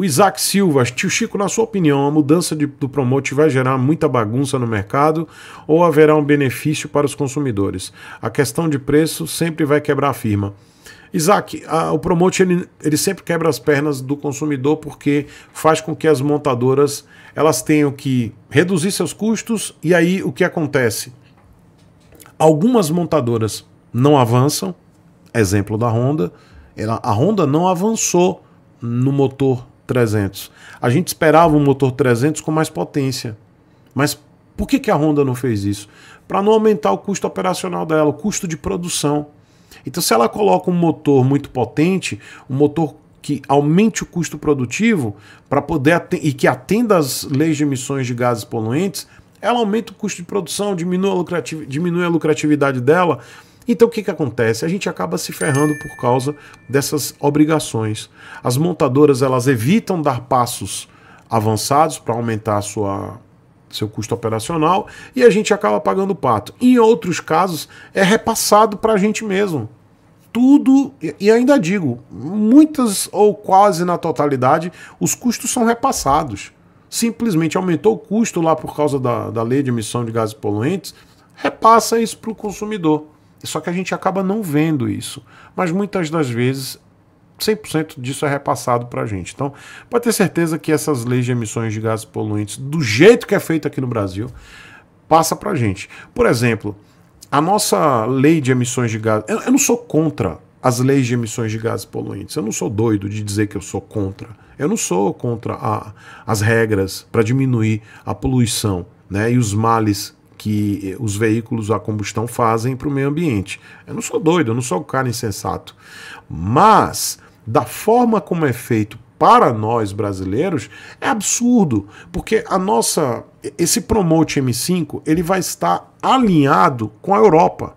O Isaac Silva, tio Chico, na sua opinião, a mudança de, do promote vai gerar muita bagunça no mercado ou haverá um benefício para os consumidores? A questão de preço sempre vai quebrar a firma. Isaac, a, o promote ele, ele sempre quebra as pernas do consumidor porque faz com que as montadoras elas tenham que reduzir seus custos e aí o que acontece? Algumas montadoras não avançam, exemplo da Honda, ela, a Honda não avançou no motor 300. A gente esperava um motor 300 com mais potência. Mas por que, que a Honda não fez isso? Para não aumentar o custo operacional dela, o custo de produção. Então, se ela coloca um motor muito potente, um motor que aumente o custo produtivo para poder e que atenda às leis de emissões de gases poluentes, ela aumenta o custo de produção, diminui a, lucratividade dela, então o que, que acontece? A gente acaba se ferrando por causa dessas obrigações. As montadoras elas evitam dar passos avançados para aumentar sua seu custo operacional e a gente acaba pagando o pato. Em outros casos é repassado para a gente mesmo tudo, e ainda digo, muitas ou quase na totalidade, os custos são repassados. Simplesmente aumentou o custo lá por causa da, da lei de emissão de gases poluentes, repassa isso para o consumidor. Só que a gente acaba não vendo isso. Mas muitas das vezes 100% disso é repassado para a gente. Então, pode ter certeza que essas leis de emissões de gases poluentes, do jeito que é feito aqui no Brasil, passa para a gente. Por exemplo, a nossa lei de emissões de gases. Eu, eu, não sou contra as leis de emissões de gases poluentes. Eu não sou doido de dizer que eu sou contra. Eu não sou contra a, as regras para diminuir a poluição né, e os males que eh, os veículos a combustão fazem para o meio ambiente. Eu não sou doido, eu não sou o cara insensato. Mas, da forma como é feito para nós brasileiros, é absurdo, porque a nossa esse promote M5, ele vai estar alinhado com a Europa.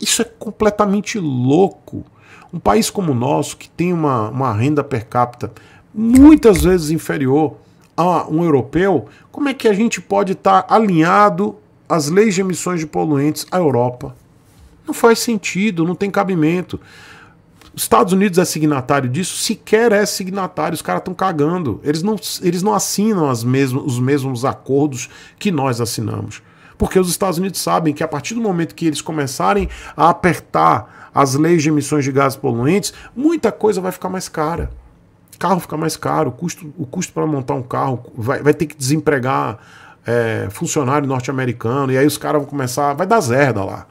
Isso é completamente louco. Um país como o nosso, que tem uma, uma renda per capita muitas vezes inferior a um europeu, como é que a gente pode estar tá alinhado às leis de emissões de poluentes à Europa? Não faz sentido, não tem cabimento. Estados Unidos é signatário disso, sequer é signatário, os caras estão cagando. Eles não, eles não assinam as mesmas, os mesmos acordos que nós assinamos. Porque os Estados Unidos sabem que a partir do momento que eles começarem a apertar as leis de emissões de gases poluentes, muita coisa vai ficar mais cara carro fica mais caro, o custo, o custo para montar um carro vai, vai ter que desempregar é, funcionário norte-americano, e aí os caras vão começar, vai dar zerda lá.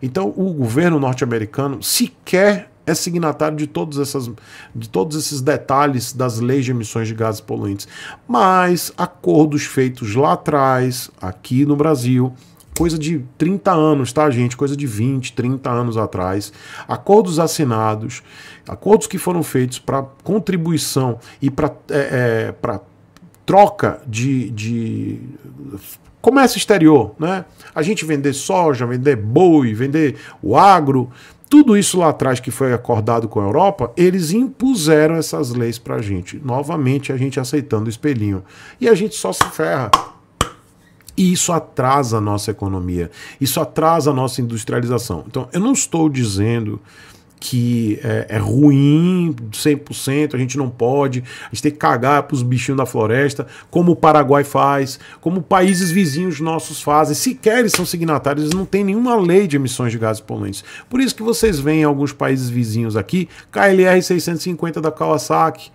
Então o governo norte-americano sequer é signatário de, todos essas, de todos esses detalhes das leis de emissões de gases poluentes. Mas acordos feitos lá atrás, aqui no Brasil, coisa de 30 anos, tá, gente? Coisa de 20, 30 anos atrás. Acordos assinados, acordos que foram feitos para contribuição e para é, é, troca de, de comércio exterior, né? A gente vender soja, vender boi, vender o agro, tudo isso lá atrás que foi acordado com a Europa, eles impuseram essas leis para a gente. Novamente, a gente aceitando o espelhinho. E a gente só se ferra. E isso atrasa a nossa economia, isso atrasa a nossa industrialização. Então, eu não estou dizendo que é, é ruim 100%, a gente não pode, a gente tem que cagar para os bichinhos da floresta, como o Paraguai faz, como países vizinhos nossos fazem, sequer eles são signatários, eles não têm nenhuma lei de emissões de gases poluentes. Por isso que vocês veem alguns países vizinhos aqui, KLR 650 da Kawasaki,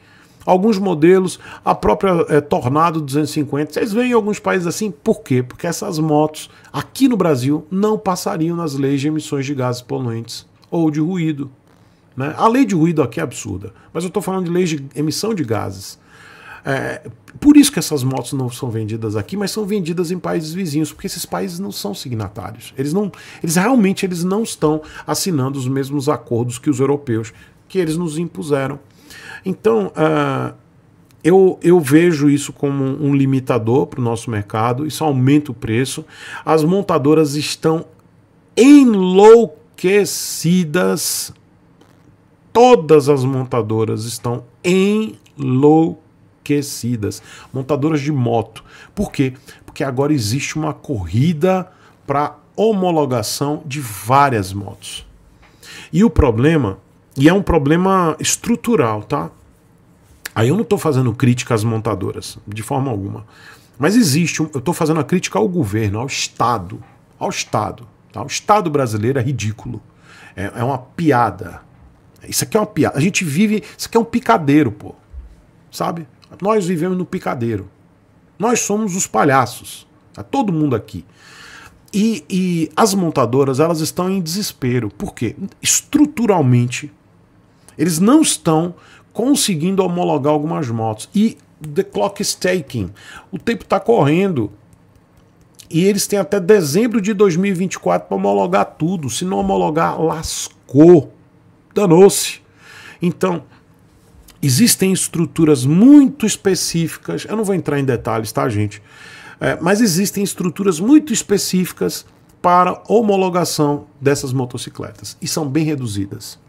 alguns modelos, a própria é, Tornado 250. Vocês veem alguns países assim, por quê? Porque essas motos aqui no Brasil não passariam nas leis de emissões de gases poluentes ou de ruído. Né? A lei de ruído aqui é absurda, mas eu estou falando de leis de emissão de gases. É, por isso que essas motos não são vendidas aqui, mas são vendidas em países vizinhos, porque esses países não são signatários. Eles não, eles realmente eles não estão assinando os mesmos acordos que os europeus que eles nos impuseram. Então, uh, eu, eu, vejo isso como um limitador para o nosso mercado, isso aumenta o preço. As montadoras estão enlouquecidas. Todas as montadoras estão enlouquecidas. Montadoras de moto. Por quê? Porque agora existe uma corrida para homologação de várias motos. E o problema e é um problema estrutural, tá? Aí eu não estou fazendo crítica às montadoras, de forma alguma. Mas existe, eu estou fazendo a crítica ao governo, ao Estado. Ao Estado. Tá? O Estado brasileiro é ridículo. É, é uma piada. Isso aqui é uma piada. A gente vive. Isso aqui é um picadeiro, pô. Sabe? Nós vivemos no picadeiro. Nós somos os palhaços. Tá todo mundo aqui. E, e as montadoras elas estão em desespero. Por quê? Estruturalmente, eles não estão conseguindo homologar algumas motos. E the clock is taking. O tempo está correndo. E eles têm até dezembro de 2024 para homologar tudo. Se não homologar, lascou. Danou-se. Então, existem estruturas muito específicas. Eu não vou entrar em detalhes, tá, gente? É, mas existem estruturas muito específicas para homologação dessas motocicletas. E são bem reduzidas.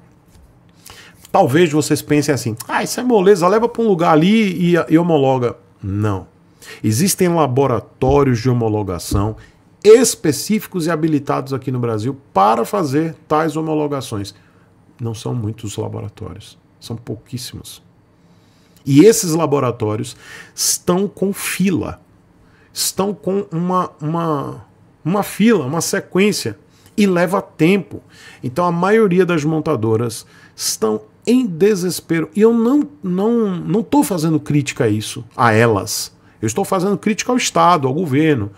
Talvez vocês pensem assim: ah, isso é moleza, leva para um lugar ali e, e homologa. Não. Existem laboratórios de homologação específicos e habilitados aqui no Brasil para fazer tais homologações. Não são muitos laboratórios, são pouquíssimos. E esses laboratórios estão com fila, estão com uma, uma, uma fila, uma sequência, e leva tempo. Então a maioria das montadoras estão em desespero. E eu não não não estou fazendo crítica a isso, a elas. Eu estou fazendo crítica ao Estado, ao governo,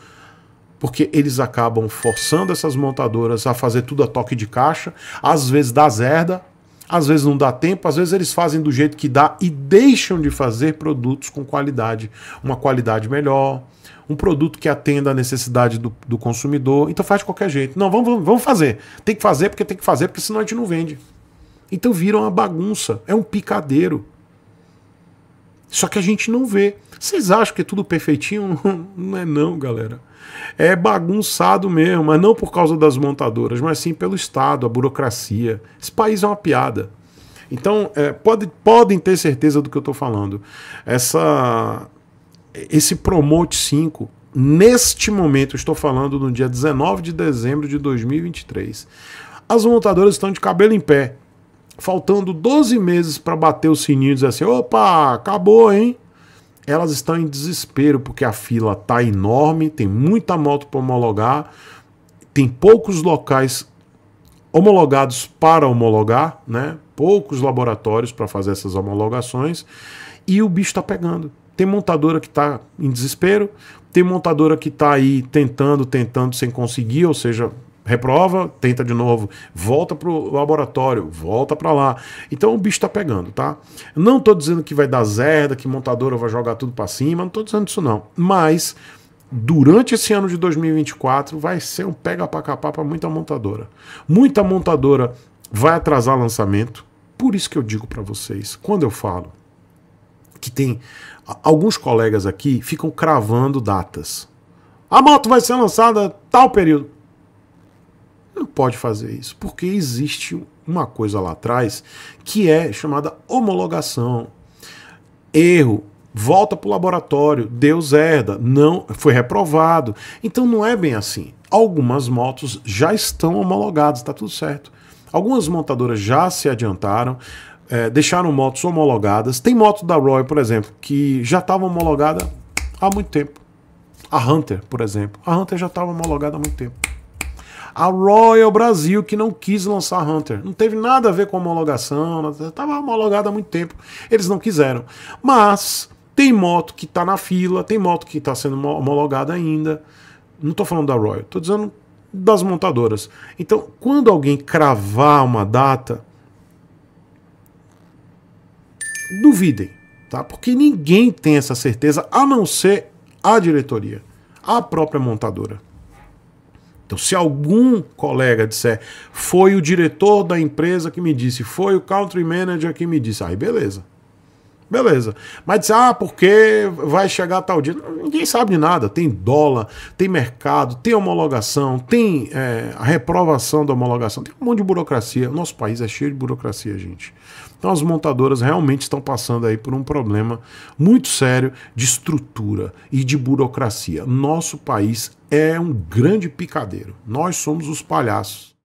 porque eles acabam forçando essas montadoras a fazer tudo a toque de caixa, às vezes dá zerda, às vezes não dá tempo, às vezes eles fazem do jeito que dá e deixam de fazer produtos com qualidade, uma qualidade melhor, um produto que atenda a necessidade do, do consumidor. Então faz de qualquer jeito. Não, vamos, vamos fazer. Tem que fazer porque tem que fazer, porque senão a gente não vende. Então vira uma bagunça, é um picadeiro. Só que a gente não vê. Vocês acham que é tudo perfeitinho? Não, é não, galera. É bagunçado mesmo, mas não por causa das montadoras, mas sim pelo Estado, a burocracia. Esse país é uma piada. Então, é, pode, podem ter certeza do que eu estou falando. Essa, esse Promote 5, neste momento, estou falando no dia 19 de dezembro de 2023. As montadoras estão de cabelo em pé faltando 12 meses para bater o sininho e dizer assim: opa, acabou, hein? Elas estão em desespero porque a fila tá enorme, tem muita moto para homologar, tem poucos locais homologados para homologar, né? Poucos laboratórios para fazer essas homologações e o bicho tá pegando. Tem montadora que tá em desespero, tem montadora que tá aí tentando, tentando sem conseguir, ou seja, reprova, tenta de novo, volta pro laboratório, volta para lá. Então o bicho tá pegando, tá? Não tô dizendo que vai dar zerda, que montadora vai jogar tudo para cima, não tô dizendo isso não. Mas durante esse ano de 2024 vai ser um pega para capar para muita montadora. Muita montadora vai atrasar lançamento. Por isso que eu digo para vocês, quando eu falo que tem alguns colegas aqui ficam cravando datas. A moto vai ser lançada tal período não pode fazer isso, porque existe uma coisa lá atrás que é chamada homologação. Erro, volta para o laboratório, Deus herda, não foi reprovado. Então não é bem assim. Algumas motos já estão homologadas, está tudo certo. Algumas montadoras já se adiantaram, é, deixaram motos homologadas. Tem moto da Roy, por exemplo, que já estava homologada há muito tempo. A Hunter, por exemplo. A Hunter já estava homologada há muito tempo. A Royal Brasil, que não quis lançar Hunter. Não teve nada a ver com homologação, estava homologada há muito tempo. Eles não quiseram. Mas tem moto que está na fila, tem moto que está sendo homologada ainda. Não estou falando da Royal, estou dizendo das montadoras. Então, quando alguém cravar uma data, duvidem, tá? Porque ninguém tem essa certeza a não ser a diretoria, a própria montadora. Então, se algum colega disser, foi o diretor da empresa que me disse, foi o country manager que me disse, aí beleza. Beleza. Mas diz, ah, porque vai chegar tal dia. Ninguém sabe de nada. Tem dólar, tem mercado, tem homologação, tem é, a reprovação da homologação, tem um monte de burocracia. nosso país é cheio de burocracia, gente. Então as montadoras realmente estão passando aí por um problema muito sério de estrutura e de burocracia. Nosso país é um grande picadeiro. Nós somos os palhaços.